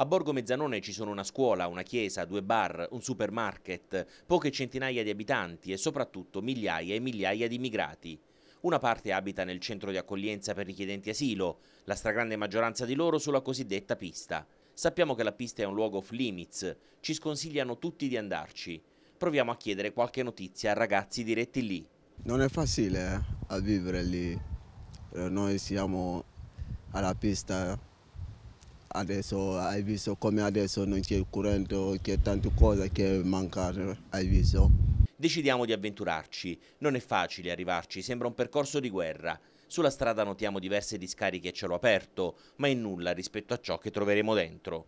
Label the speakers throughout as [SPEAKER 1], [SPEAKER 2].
[SPEAKER 1] A Borgo Mezzanone ci sono una scuola, una chiesa, due bar, un supermarket, poche centinaia di abitanti e soprattutto migliaia e migliaia di immigrati. Una parte abita nel centro di accoglienza per richiedenti asilo, la stragrande maggioranza di loro sulla cosiddetta pista. Sappiamo che la pista è un luogo off limits, ci sconsigliano tutti di andarci. Proviamo a chiedere qualche notizia a ragazzi diretti lì.
[SPEAKER 2] Non è facile eh, a vivere lì, eh, noi siamo alla pista adesso hai visto come adesso non c'è corrente, c'è tante cose che mancano, hai visto.
[SPEAKER 1] Decidiamo di avventurarci. Non è facile arrivarci, sembra un percorso di guerra. Sulla strada notiamo diverse discariche a cielo aperto, ma in nulla rispetto a ciò che troveremo dentro.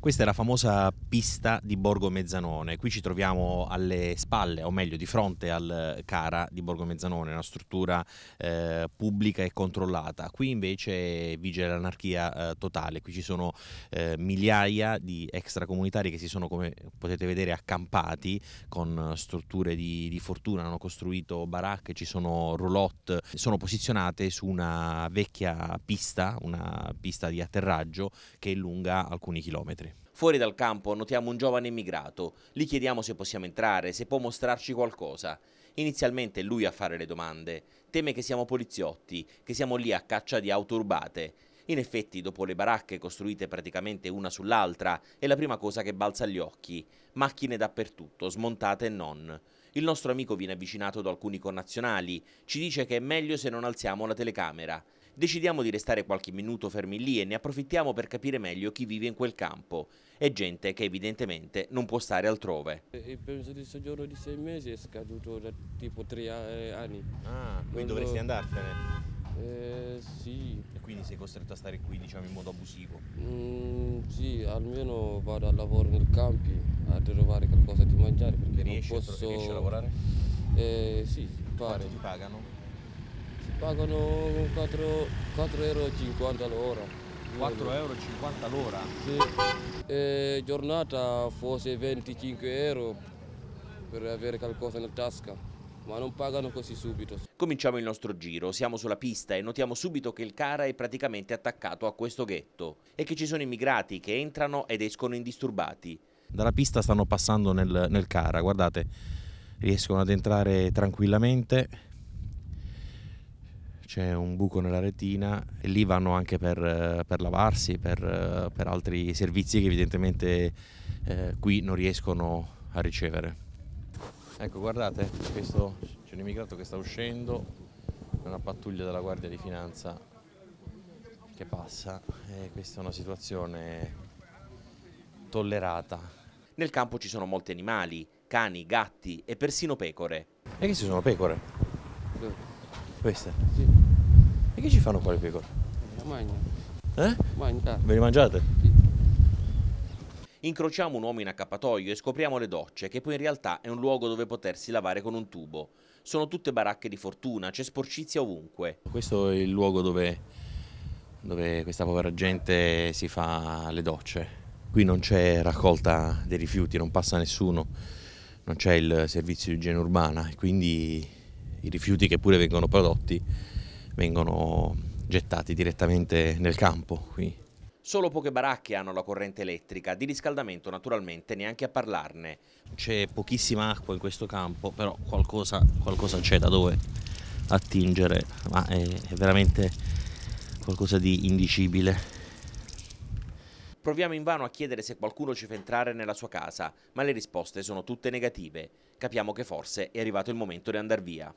[SPEAKER 1] Questa è la famosa pista di Borgo Mezzanone. Qui ci troviamo alle spalle, o meglio di fronte al Cara di Borgo Mezzanone, una struttura eh, pubblica e controllata. Qui invece vige l'anarchia eh, totale. Qui ci sono eh, migliaia di extracomunitari che si sono, come potete vedere, accampati con strutture di, di fortuna. Hanno costruito baracche, ci sono roulotte, sono posizionate su una vecchia pista, una pista di atterraggio che è lunga alcuni chilometri. Giovanni. Fuori dal campo notiamo un giovane immigrato, gli chiediamo se possiamo entrare, se può mostrarci qualcosa. Inizialmente è lui a fare le domande, teme che siamo poliziotti, che siamo lì a caccia di auto urbate. In effetti, dopo le baracche costruite praticamente una sull'altra, è la prima cosa che balza agli occhi. Macchine dappertutto, smontate e non. Il nostro amico viene avvicinato da alcuni connazionali, ci dice che è meglio se non alziamo la telecamera. Decidiamo di restare qualche minuto fermi lì e ne approfittiamo per capire meglio chi vive in quel campo. È gente che evidentemente non può stare altrove.
[SPEAKER 2] Il permesso di soggiorno di sei mesi è scaduto da tipo tre eh, anni. Ah, quindi non dovresti andartene? Eh, sì. E quindi sei costretto a stare qui, diciamo, in modo abusivo? Mm, sì, almeno vado a lavoro nel campi a trovare qualcosa di mangiare perché riesci, non posso... Riesci a lavorare? Eh, sì, pare. Quanto ti pagano? Pagano 4,50 euro l'ora. 4,50 euro l'ora? Sì. E giornata forse 25 euro per avere qualcosa in tasca ma non pagano così subito.
[SPEAKER 1] Cominciamo il nostro giro, siamo sulla pista e notiamo subito che il Cara è praticamente attaccato a questo ghetto e che ci sono immigrati che entrano ed escono indisturbati. Dalla pista stanno passando nel, nel Cara, guardate, riescono ad entrare tranquillamente c'è un buco nella retina e lì vanno anche per, eh, per lavarsi, per, eh, per, altri servizi che evidentemente eh, qui non riescono a ricevere. Ecco, guardate, questo, c'è un immigrato che sta uscendo, è una pattuglia della Guardia di Finanza che passa e questa è una situazione tollerata. Nel campo ci sono molti animali, cani, gatti e persino pecore. E che ci sono pecore? Queste? Sì. E che ci fanno qua le pecore?
[SPEAKER 2] Eh? Mangiate. Eh?
[SPEAKER 1] Ve li mangiate? Sì. Incrociamo un uomo in accappatoio e scopriamo le docce, che poi in realtà è un luogo dove potersi lavare con un tubo. Sono tutte baracche di fortuna, c'è sporcizia ovunque. Questo è il luogo dove, dove questa povera gente si fa le docce. Qui non c'è raccolta dei rifiuti, non passa nessuno, non c'è il servizio di igiene urbana, quindi i rifiuti che pure vengono prodotti vengono gettati direttamente nel campo qui. Solo poche baracche hanno la corrente elettrica, di riscaldamento naturalmente neanche a parlarne. C'è pochissima acqua in questo campo, però qualcosa, qualcosa c'è da dove attingere, ma è, è veramente qualcosa di indicibile. Proviamo invano a chiedere se qualcuno ci fa entrare nella sua casa, ma le risposte sono tutte negative. Capiamo
[SPEAKER 2] che forse è arrivato il momento di andare via.